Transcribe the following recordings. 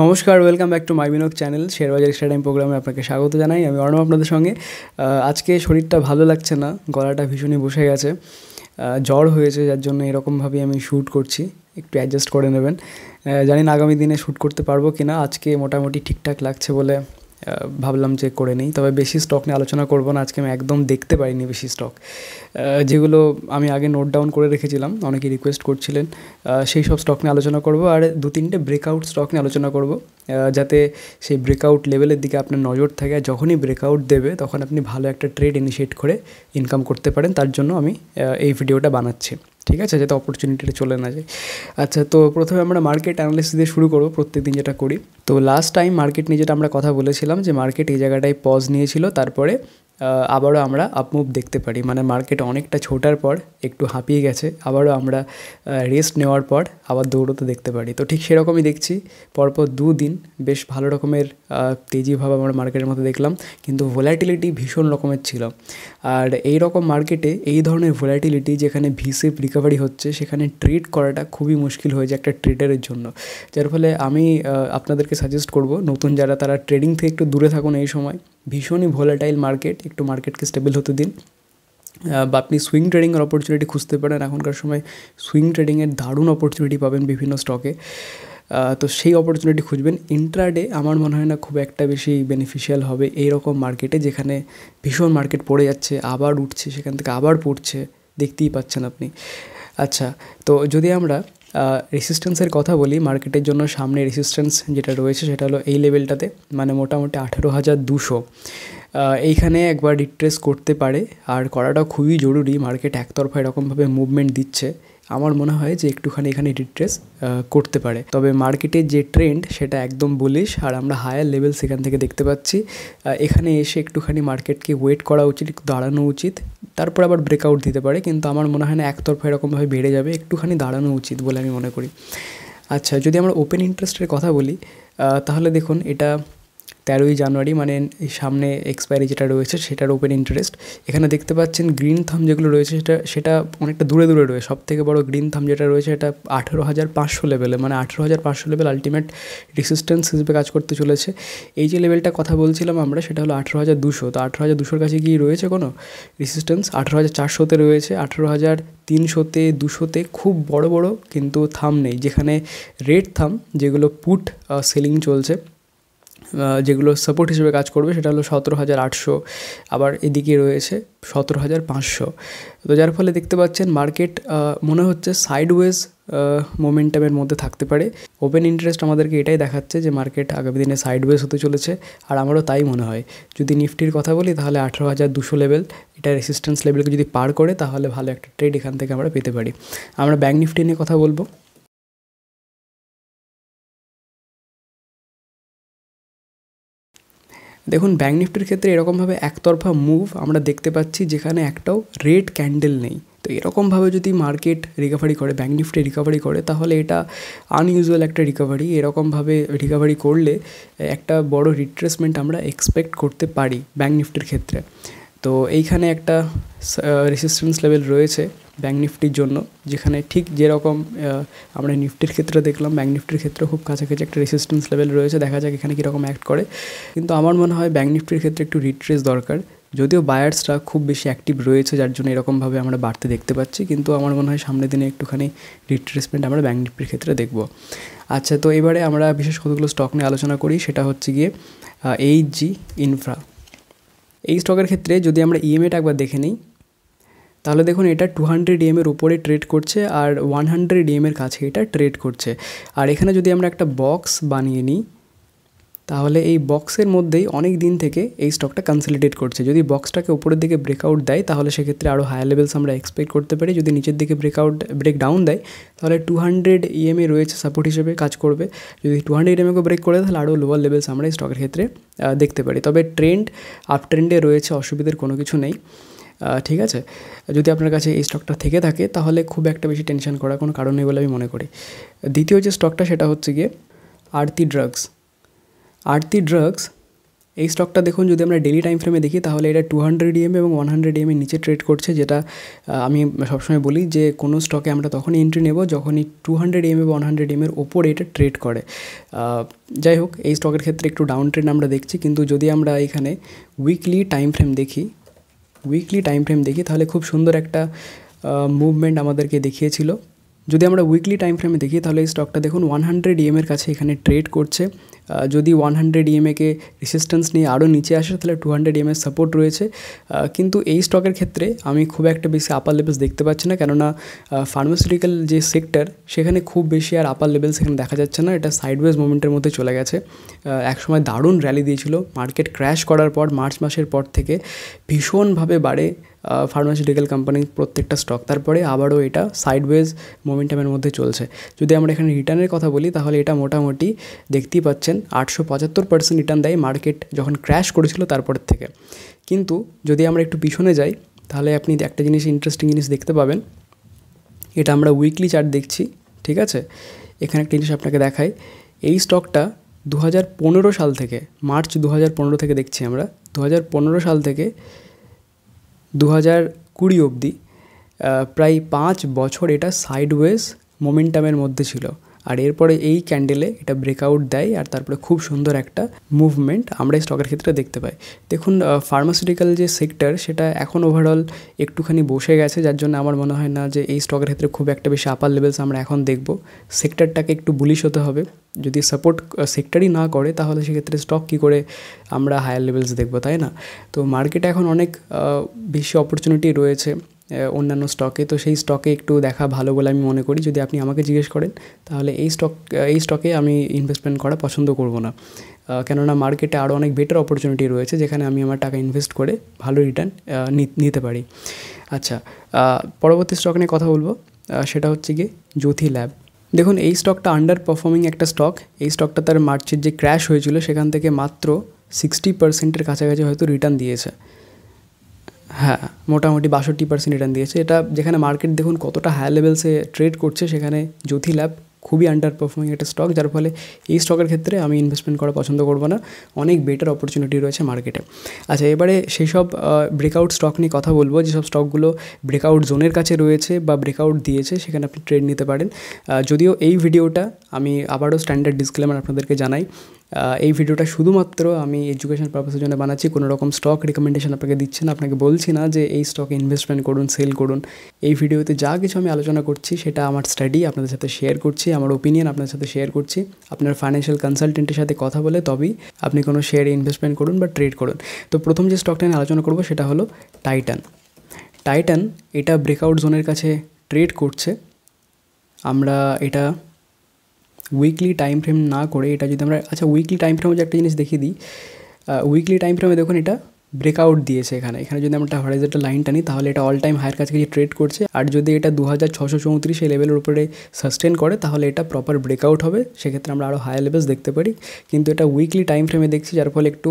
নমস্কার welcome back to my Binod channel শেয়ারবাজার extra time প্রোগ্রামে আপনাকে স্বাগত জানাই আমি অর্ণব আপনাদের সঙ্গে আজকে শরীরটা ভালো লাগছে না গলাটা ভীষণই বসে গেছে জ্বর হয়েছে যার জন্য এরকমভাবেই আমি শ্যুট করছি একটু অ্যাডজাস্ট করে নেবেন জানি না আগামী দিনে শ্যুট করতে পারবো কি না আজকে মোটামুটি ঠিকঠাক লাগছে বলে ভাবলাম যে করে নিই তবে বেশি স্টক নিয়ে আলোচনা করব না আজকে আমি একদম দেখতে পারিনি বেশি স্টক যেগুলো আমি আগে নোট ডাউন করে রেখেছিলাম অনেকে রিকোয়েস্ট করছিলেন সেই সব স্টক নিয়ে আলোচনা করব আর দু তিনটে ব্রেকআউট স্টক নিয়ে আলোচনা করব যাতে সেই ব্রেকআউট লেভেলের দিকে আপনার নজর থাকে আর যখনই ব্রেকআউট দেবে তখন আপনি ভালো একটা ট্রেড ইনিশিয়েট করে ইনকাম করতে পারেন তার জন্য আমি এই ভিডিওটা বানাচ্ছি ঠিক আছে যাতে অপরচুনিটিটা চলে না যায় আচ্ছা তো প্রথমে আমরা মার্কেট অ্যানালিসিস দিয়ে শুরু করবো প্রত্যেক দিন যেটা করি তো লাস্ট টাইম মার্কেট নিয়ে যেটা আমরা কথা বলেছিলাম যে মার্কেট এই জায়গাটায় পজ নিয়েছিল তারপরে আবারও আমরা আপমুভ দেখতে পারি মানে মার্কেট অনেকটা ছোটার পর একটু হাঁপিয়ে গেছে আবারও আমরা রেস্ট নেওয়ার পর আবার দৌড়তে দেখতে পারি তো ঠিক সেরকমই দেখছি পরপর দুদিন বেশ ভালো রকমের তেজিভাবে আমরা মার্কেটের মধ্যে দেখলাম কিন্তু ভোলাটিলিটি ভীষণ রকমের ছিল আর এই রকম মার্কেটে এই ধরনের ভোলাটিলিটি যেখানে ভিসেপ রিকভারি হচ্ছে সেখানে ট্রেড করাটা খুবই মুশকিল হয়ে যায় একটা ট্রেডারের জন্য যার ফলে আমি আপনাদেরকে সাজেস্ট করব নতুন যারা তারা ট্রেডিং থেকে একটু দূরে থাকুন এই সময় ভীষণই ভোলাটাইল মার্কেট একটু মার্কেটকে স্টেবল হতে দিন বা আপনি সুইং ট্রেডিংয়ের অপরচুনিটি খুঁজতে পারেন এখনকার সময় সুইং ট্রেডিংয়ের দারুণ অপরচুনিটি পাবেন বিভিন্ন স্টকে তো সেই অপরচুনিটি খুঁজবেন ইন্ট্রাডে আমার মনে হয় না খুব একটা বেশি বেনিফিশিয়াল হবে এই রকম মার্কেটে যেখানে ভীষণ মার্কেট পড়ে যাচ্ছে আবার উঠছে সেখান থেকে আবার পড়ছে দেখতেই পাচ্ছেন আপনি আচ্ছা তো যদি আমরা রেসিস্ট্যান্সের কথা বলি মার্কেটের জন্য সামনে রেসিস্ট্যান্স যেটা রয়েছে সেটা হলো এই লেভেলটাতে মানে মোটামুটি আঠেরো হাজার দুশো এইখানে একবার রিট্রেস করতে পারে আর করাটা খুবই জরুরি মার্কেট একতরফা এরকমভাবে মুভমেন্ট দিচ্ছে আমার মনে হয় যে একটুখানি এখানে রিট্রেস করতে পারে তবে মার্কেটের যে ট্রেন্ড সেটা একদম বলিশ আর আমরা হায়ার লেভেল সেখান থেকে দেখতে পাচ্ছি এখানে এসে একটুখানি মার্কেটকে ওয়েট করা উচিত দাঁড়ানো উচিত তারপর আবার ব্রেকআউট দিতে পারে কিন্তু আমার মনে হয় না একতরফা এরকমভাবে বেড়ে যাবে একটুখানি দাঁড়ানো উচিত বলে আমি মনে করি আচ্ছা যদি আমরা ওপেন ইন্টারেস্টের কথা বলি তাহলে দেখুন এটা তেরোই জানুয়ারি মানে সামনে এক্সপায়ারি যেটা রয়েছে সেটার ওপেন ইন্টারেস্ট এখানে দেখতে পাচ্ছেন গ্রিন থাম যেগুলো রয়েছে সেটা সেটা অনেকটা দূরে দূরে রয়েছে সব থেকে বড় গ্রিন থাম যেটা রয়েছে এটা আঠেরো হাজার পাঁচশো লেভেলে মানে আঠেরো হাজার পাঁচশো লেভেল আলটিমেট রেসিস্ট্যান্স হিসেবে কাজ করতে চলেছে এই যে লেভেলটা কথা বলছিলাম আমরা সেটা হলো আঠেরো হাজার দুশো তো আঠেরো হাজার দুশোর কাছে কি রয়েছে কোনো রেসিস্ট্যান্স আঠেরো হাজার চারশোতে রয়েছে আঠেরো হাজার তিনশোতে দুশোতে খুব বড় বড় কিন্তু থাম নেই যেখানে রেড থাম যেগুলো পুট সেলিং চলছে যেগুলো সাপোর্ট হিসেবে কাজ করবে সেটা হলো সতেরো হাজার আটশো আবার এদিকে রয়েছে সতেরো হাজার পাঁচশো তো যার ফলে দেখতে পাচ্ছেন মার্কেট মনে হচ্ছে সাইডওয়েজ মোমেন্টামের মধ্যে থাকতে পারে ওপেন ইন্টারেস্ট আমাদেরকে এটাই দেখাচ্ছে যে মার্কেট আগামী দিনে সাইডওয়েজ হতে চলেছে আর আমারও তাই মনে হয় যদি নিফটির কথা বলি তাহলে আঠারো হাজার দুশো লেভেল এটা রেসিস্ট্যান্স লেভেলকে যদি পার করে তাহলে ভালো একটা ট্রেড এখান থেকে আমরা পেতে পারি আমরা ব্যাঙ্ক নিফটি নিয়ে কথা বলবো দেখুন ব্যাঙ্ক নিফটির ক্ষেত্রে এরকমভাবে একতরফা মুভ আমরা দেখতে পাচ্ছি যেখানে একটাও রেড ক্যান্ডেল নেই তো এরকমভাবে যদি মার্কেট রিকভারি করে ব্যাঙ্ক নিফটি রিকভারি করে তাহলে এটা আনইউজুয়াল একটা রিকভারি এরকমভাবে রিকভারি করলে একটা বড় রিট্রেসমেন্ট আমরা এক্সপেক্ট করতে পারি ব্যাঙ্ক নিফটির ক্ষেত্রে তো এইখানে একটা রেসিস্টেন্স লেভেল রয়েছে ব্যাঙ্ক নিফটির জন্য যেখানে ঠিক যেরকম আমরা নিফটির ক্ষেত্রে দেখলাম ব্যাঙ্ক নিফটির ক্ষেত্রে খুব কাছাকাছি একটা রেসিস্ট্যান্স লেভেল রয়েছে দেখা যাক এখানে কীরকম অ্যাক্ট করে কিন্তু আমার মনে হয় ব্যাঙ্ক নিফটির ক্ষেত্রে একটু রিট্রেস দরকার যদিও বায়ার্সরা খুব বেশি অ্যাক্টিভ রয়েছে যার জন্য এরকমভাবে আমরা বাড়তে দেখতে পাচ্ছি কিন্তু আমার মনে হয় সামনের দিনে একটুখানি রিট্রেসমেন্ট আমরা ব্যাঙ্ক নিফটির ক্ষেত্রে দেখব আচ্ছা তো এবারে আমরা বিশেষ কতগুলো স্টক নিয়ে আলোচনা করি সেটা হচ্ছে গিয়ে এইচ জি ইনফ্রা এই স্টকের ক্ষেত্রে যদি আমরা ইএমএটা একবার দেখে নিই তাহলে দেখুন এটা টু হান্ড্রেড এর উপরে ট্রেড করছে আর ওয়ান হান্ড্রেড এর কাছে এটা ট্রেড করছে আর এখানে যদি আমরা একটা বক্স বানিয়ে নিই তাহলে এই বক্সের মধ্যেই অনেক দিন থেকে এই স্টকটা কনসলিডেট করছে যদি বক্সটাকে উপরের দিকে ব্রেকআউট দেয় তাহলে সেক্ষেত্রে আরও হায়ার লেভেলস আমরা এক্সপেক্ট করতে পারি যদি নিচের দিকে ব্রেকআউট ব্রেকডাউন দেয় তাহলে টু হান্ড্রেড ইএমএ রয়েছে সাপোর্ট হিসেবে কাজ করবে যদি টু হান্ড্রেড ইএমএকে ব্রেক করে তাহলে আরও লোয়ার লেভেলস আমরা এই স্টকের ক্ষেত্রে দেখতে পারি তবে ট্রেন্ড আপ ট্রেন্ডে রয়েছে অসুবিধার কোনো কিছু নেই ঠিক আছে যদি আপনার কাছে এই স্টকটা থেকে থাকে তাহলে খুব একটা বেশি টেনশন করার কোনো কারণ নেই বলে আমি মনে করি দ্বিতীয় যে স্টকটা সেটা হচ্ছে গিয়ে আরতি ড্রাগস আরতি ড্রাগস এই স্টকটা দেখুন যদি আমরা ডেলি টাইম ফ্রেমে দেখি তাহলে এটা টু হান্ড্রেড ইএম এবং ওয়ান হান্ড্রেড ইএমের নিচে ট্রেড করছে যেটা আমি সবসময় বলি যে কোনো স্টকে আমরা তখনই এন্ট্রি নেব যখনই টু হান্ড্রেড ইএম এবং ওয়ান হান্ড্রেড ইএমের ওপরে এটা ট্রেড করে যাই হোক এই স্টকের ক্ষেত্রে একটু ডাউন ট্রেন আমরা দেখছি কিন্তু যদি আমরা এখানে উইকলি টাইম ফ্রেম দেখি উইকলি টাইম ফ্রেম দেখি তাহলে খুব সুন্দর একটা মুভমেন্ট আমাদেরকে দেখিয়েছিল যদি আমরা উইকলি টাইম ফ্রেমে দেখি তাহলে এই স্টকটা দেখুন ওয়ান হান্ড্রেড এর কাছে এখানে ট্রেড করছে যদি ওয়ান হান্ড্রেড ইএমএকে রেসিস্ট্যান্স নিয়ে আরও নিচে আসে তাহলে টু হান্ড্রেড ইএমএ সাপোর্ট রয়েছে কিন্তু এই স্টকের ক্ষেত্রে আমি খুব একটা বেশি আপার লেভেলস দেখতে পাচ্ছি না কেননা ফার্মাসিউটিক্যাল যে সেক্টর সেখানে খুব বেশি আর আপার লেভেল সেখানে দেখা যাচ্ছে না এটা সাইডওয়েজ মুভমেন্টের মধ্যে চলে গেছে একসময় দারুণ র্যালি দিয়েছিল মার্কেট ক্র্যাশ করার পর মার্চ মাসের পর থেকে ভীষণভাবে বাড়ে ফার্মাসিউটিক্যাল কোম্পানির প্রত্যেকটা স্টক তারপরে আবারও এটা সাইডওয়েজ মোমেন্টামের মধ্যে চলছে যদি আমরা এখানে রিটার্নের কথা বলি তাহলে এটা মোটামুটি দেখতেই পাচ্ছেন আটশো পঁচাত্তর পার্সেন্ট রিটার্ন দেয় মার্কেট যখন ক্র্যাশ করেছিল তারপর থেকে কিন্তু যদি আমরা একটু পিছনে যাই তাহলে আপনি একটা জিনিস ইন্টারেস্টিং জিনিস দেখতে পাবেন এটা আমরা উইকলি চার্ট দেখছি ঠিক আছে এখানে একটা জিনিস আপনাকে দেখাই এই স্টকটা দু সাল থেকে মার্চ দু থেকে দেখছি আমরা দু সাল থেকে দু হাজার কুড়ি অবধি প্রায় পাঁচ বছর এটা সাইডওয়েজ মোমেন্টামের মধ্যে ছিল আর এরপরে এই ক্যান্ডেলে এটা ব্রেকআউট দেয় আর তারপরে খুব সুন্দর একটা মুভমেন্ট আমরা এই স্টকের ক্ষেত্রে দেখতে পাই দেখুন ফার্মাসিউটিক্যাল যে সেক্টর সেটা এখন ওভারঅল একটুখানি বসে গেছে যার জন্য আমার মনে হয় না যে এই স্টকের ক্ষেত্রে খুব একটা বেশি আপার লেভেলস আমরা এখন দেখব সেক্টরটাকে একটু বুলিশ হতে হবে যদি সাপোর্ট সেক্টরই না করে তাহলে সেক্ষেত্রে স্টক কী করে আমরা হায়ার লেভেলস দেখবো তাই না তো মার্কেটে এখন অনেক বেশি অপরচুনিটি রয়েছে অন্যান্য স্টকে তো সেই স্টকে একটু দেখা ভালো বলে আমি মনে করি যদি আপনি আমাকে জিজ্ঞেস করেন তাহলে এই স্টক এই স্টকে আমি ইনভেস্টমেন্ট করা পছন্দ করব না কেননা মার্কেটে আরও অনেক বেটার অপরচুনিটি রয়েছে যেখানে আমি আমার টাকা ইনভেস্ট করে ভালো রিটার্ন নিতে পারি আচ্ছা পরবর্তী স্টক নিয়ে কথা বলবো সেটা হচ্ছে কি জ্যোতি ল্যাব দেখুন এই স্টকটা আন্ডার পারফর্মিং একটা স্টক এই স্টকটা তার মার্চের যে ক্র্যাশ হয়েছিল সেখান থেকে মাত্র সিক্সটি পার্সেন্টের কাছাকাছি হয়তো রিটার্ন দিয়েছে হ্যাঁ মোটামুটি বাষট্টি পার্সেন্ট রিটার্ন দিয়েছে এটা যেখানে মার্কেট দেখুন কতটা হাই লেভেলসে ট্রেড করছে সেখানে জ্যোতি ল্যাব খুবই আন্ডার পারফর্মিং একটা স্টক যার ফলে এই স্টকের ক্ষেত্রে আমি ইনভেস্টমেন্ট করা পছন্দ করবো না অনেক বেটার অপরচুনিটি রয়েছে মার্কেটে আচ্ছা এবারে সেই সব ব্রেকআউট স্টক নিয়ে কথা বলবো যেসব স্টকগুলো ব্রেকআউট জোনের কাছে রয়েছে বা ব্রেকআউট দিয়েছে সেখানে আপনি ট্রেড নিতে পারেন যদিও এই ভিডিওটা আমি আবারও স্ট্যান্ডার্ড ডিসক্লেমার আপনাদেরকে জানাই এই ভিডিওটা শুধুমাত্র আমি এডুকেশন পারপাসের জন্য বানাচ্ছি কোনো রকম স্টক রেকমেন্ডেশন আপনাকে দিচ্ছে না আপনাকে বলছি না যে এই স্টকে ইনভেস্টমেন্ট করুন সেল করুন এই ভিডিওতে যা কিছু আমি আলোচনা করছি সেটা আমার স্টাডি আপনাদের সাথে শেয়ার করছি আমার ওপিনিয়ন আপনাদের সাথে শেয়ার করছি আপনার ফাইন্যান্সিয়াল কনসালটেন্টের সাথে কথা বলে তবেই আপনি কোনো শেয়ারে ইনভেস্টমেন্ট করুন বা ট্রেড করুন তো প্রথম যে স্টকটা আমি আলোচনা করবো সেটা হলো টাইটান টাইটান এটা ব্রেকআউট জোনের কাছে ট্রেড করছে আমরা এটা वीकली टाइम फ्रेम না কোরে এটা যদি আমরা আচ্ছা वीकली टाइम फ्रेमে একটা জিনিস দেখিয়ে দিই वीकली टाइम फ्रेमে দেখো এটা ব্রেকআউট দিয়েছে এখানে এখানে যদি আমরা একটা হরাইজেন্টাল লাইনটা নিই তাহলে এটা অল টাইম হায়ার কাছাকাছি ট্রেড করছে আর যদি এটা দু হাজার ছশো চৌত্রিশ এই লেভেলের উপরে সাস্টেন করে তাহলে এটা প্রপার ব্রেকআউট হবে সেক্ষেত্রে আমরা আরও হায়ার লেভেলস দেখতে পারি কিন্তু এটা উইকলি টাইম ফ্রেমে দেখছি যার ফলে একটু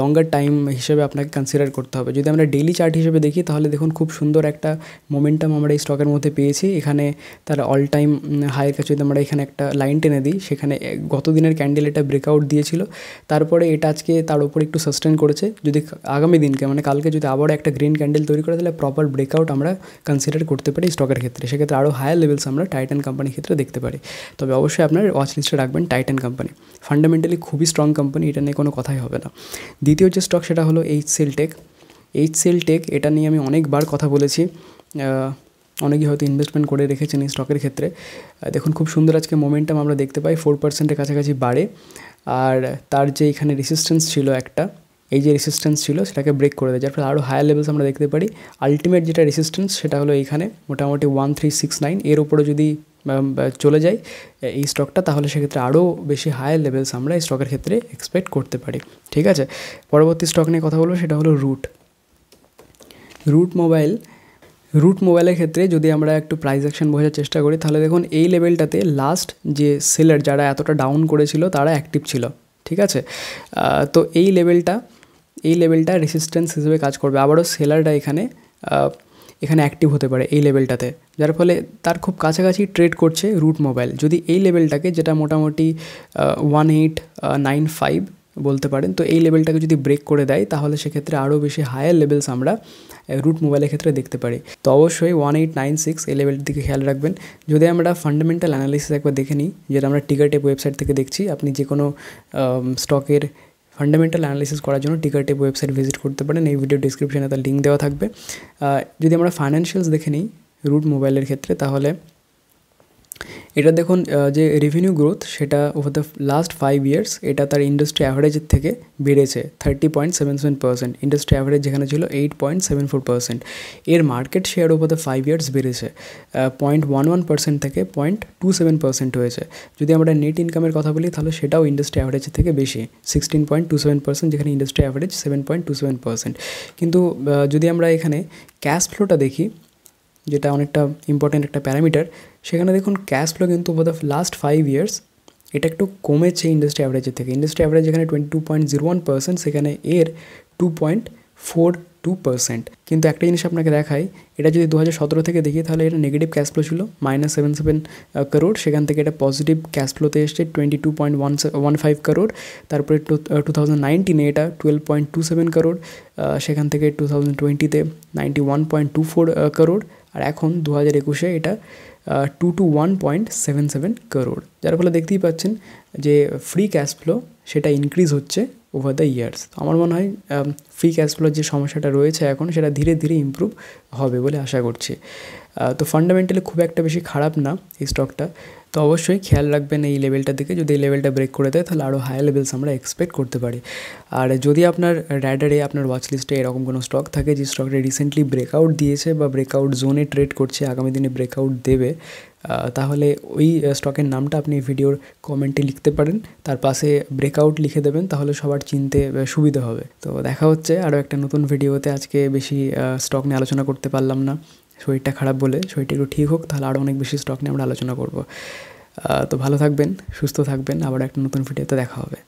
লঙ্গার টাইম হিসেবে আপনাকে কনসিডার করতে হবে যদি আমরা ডেইলি চার্ট হিসেবে দেখি তাহলে দেখুন খুব সুন্দর একটা মোমেন্টাম আমরা এই স্টকের মধ্যে পেয়েছি এখানে তার অল টাইম হায়ের কাছে যদি আমরা এখানে একটা লাইন টেনে দিই সেখানে গত দিনের ক্যান্ডেল এটা ব্রেকআউট দিয়েছিল তারপরে এটা আজকে তার উপর একটু সাস্টেন করেছে যদি আগামী দিনকে মানে কালকে যদি আবার একটা গ্রিন ক্যান্ডেল তৈরি করে তাহলে প্রপার ব্রেকআউট আমরা কনসিডার করতে পারি স্টকের ক্ষেত্রে সেক্ষেত্রে আরও হায়ার লেভেলস আমরা টাইটান কোম্পানির ক্ষেত্রে দেখতে পারি তবে অবশ্যই আপনার ওয়াচ লিস্টে রাখবেন টাইটান কোম্পানি ফান্ডামেন্টালি খুবই স্ট্রং কোম্পানি এটা নিয়ে কোনো কথাই হবে না দ্বিতীয় যে স্টক সেটা হলো HCL tech HCL tech এটা নিয়ে আমি অনেকবার কথা বলেছি অনেকেই হয়তো ইনভেস্টমেন্ট করে রেখেছেন এই স্টকের ক্ষেত্রে দেখুন খুব সুন্দর আজকে মোমেন্টাম আমরা দেখতে পাই ফোর পার্সেন্টের কাছাকাছি বাড়ে আর তার যে এখানে রেসিস্ট্যান্স ছিল একটা এই যে রেসিস্ট্যান্স ছিল সেটাকে ব্রেক করে দেয় যার ফলে আরও হায়ার লেভেলস আমরা দেখতে পারি আলটিমেট যেটা রেসিস্ট্যান্স সেটা হলো এইখানে মোটামুটি ওয়ান থ্রি সিক্স নাইন এর ওপরে যদি চলে যায় এই স্টকটা তাহলে সেক্ষেত্রে আরও বেশি হায়ার লেভেলস আমরা এই স্টকের ক্ষেত্রে এক্সপেক্ট করতে পারি ঠিক আছে পরবর্তী স্টক নিয়ে কথা বলবো সেটা হলো রুট রুট মোবাইল রুট মোবাইলের ক্ষেত্রে যদি আমরা একটু প্রাইস অ্যাকশন বোঝার চেষ্টা করি তাহলে দেখুন এই লেভেলটাতে লাস্ট যে সেলার যারা এতটা ডাউন করেছিল তারা অ্যাক্টিভ ছিল ঠিক আছে তো এই লেভেলটা এই লেভেলটা রেসিস্ট্যান্স হিসেবে কাজ করবে আবারও সেলারটা এখানে এখানে অ্যাক্টিভ হতে পারে এই লেভেলটাতে যার ফলে তার খুব কাছাকাছি ট্রেড করছে রুট মোবাইল যদি এই লেভেলটাকে যেটা মোটামুটি ওয়ান এইট নাইন ফাইভ বলতে পারেন তো এই লেভেলটাকে যদি ব্রেক করে দেয় তাহলে সেক্ষেত্রে আরও বেশি হায়ার লেভেলস আমরা রুট মোবাইলের ক্ষেত্রে দেখতে পারি তো অবশ্যই ওয়ান এইট নাইন সিক্স এই লেভেলটির দিকে খেয়াল রাখবেন যদি আমরা ফান্ডামেন্টাল অ্যানালিসিস একবার দেখে নিই যেটা আমরা টিকার টেপ ওয়েবসাইট থেকে দেখছি আপনি যে কোনো স্টকের ফান্ডামেন্টাল অ্যানালিসিস করার জন্য টিকার টেপ ওয়েবসাইট ভিজিট করতে পারেন এই ভিডিও ডিসক্রিপশানে তার লিঙ্ক দেওয়া থাকবে যদি আমরা ফাইন্যান্সিয়ালস দেখে নিই রুট মোবাইলের ক্ষেত্রে তাহলে এটা দেখুন যে রেভিনিউ গ্রোথ সেটা over the last five years এটা তার ইন্ডাস্ট্রি অ্যাভারেজের থেকে বেড়েছে thirty point seven seven percent industry average যেখানে ছিল eight point seven four percent এর market share over the five years বেড়েছে পয়েন্ট ওয়ান ওয়ান পার্সেন্ট থেকে পয়েন্ট টু সেভেন পার্সেন্ট হয়েছে যদি আমরা নেট ইনকামের কথা বলি তাহলে সেটাও ইন্ডাস্ট্রি অ্যাভারেজের থেকে বেশি sixteen point two seven percent যেখানে industry average seven point two seven percent কিন্তু যদি আমরা এখানে ক্যাশ ফ্লোটা দেখি যেটা একটা অনেকটা ইম্পর্টেন্ট একটা প্যারামিটার সেখানে দেখুন ক্যাশ ফ্লো কিন্ত ওভার দ্য লাস্ট 5 ইয়ারস এটা একটু কমে চেঞ্জড ইন্ডাস্ট্রি অ্যাভারেজে থেকে ইন্ডাস্ট্রি অ্যাভারেজ এখানে 22.01% সেখানে এর 2.42% কিন্তু একটা জিনিস আপনাকে দেখাই এটা যদি 2017 থেকে দেখি তাহলে এটা নেগেটিভ ক্যাশ ফ্লো ছিল -77 करोड़ সেখান থেকে এটা পজিটিভ ক্যাশ ফ্লোতে আসে 22.115 करोड़ তারপরে 2019 এ এটা 12.27 करोड़ সেখান থেকে 2020 তে 91.24 करोड़ আর এখন দু হাজার একুশে এটা two two one point seven seven crore যার ফলে দেখতেই পাচ্ছেন যে ফ্রি ক্যাশ ফ্লো সেটা ইনক্রিজ হচ্ছে ওভার দ্য ইয়ার্স আমার মনে হয় ফ্রি ক্যাশ ফ্লোর যে সমস্যাটা রয়েছে এখন সেটা ধীরে ধীরে ইম্প্রুভ হবে বলে আশা করছি তো ফান্ডামেন্টালি খুব একটা বেশি খারাপ না এই স্টকটা তো অবশ্যই খেয়াল রাখবেন এই লেভেলটার দিকে যদি এই লেভেলটা ব্রেক করে দেয় তাহলে আরও হাই লেভেলস আমরা এক্সপেক্ট করতে পারি আর যদি আপনার র্যাডারে আপনার ওয়াচ লিস্টে এরকম কোনো স্টক থাকে যে স্টকটা রিসেন্টলি ব্রেকআউট দিয়েছে বা ব্রেকআউট জোনে ট্রেড করছে আগামী দিনে ব্রেকআউট দেবে তাহলে ওই স্টকের নামটা আপনি ভিডিওর কমেন্টে লিখতে পারেন তার পাশে ব্রেকআউট লিখে দেবেন তাহলে সবার চিনতে সুবিধা হবে তো দেখা হচ্ছে আরও একটা নতুন ভিডিওতে আজকে বেশি স্টক নিয়ে আলোচনা করতে পারলাম না শরীরটা খারাপ বলে শরীরটা একটু ঠিক হোক তাহলে আরও অনেক বেশি স্টক নিয়ে আমরা আলোচনা করব তো ভালো থাকবেন সুস্থ থাকবেন আবার একটা নতুন ভিডিওতে দেখা হবে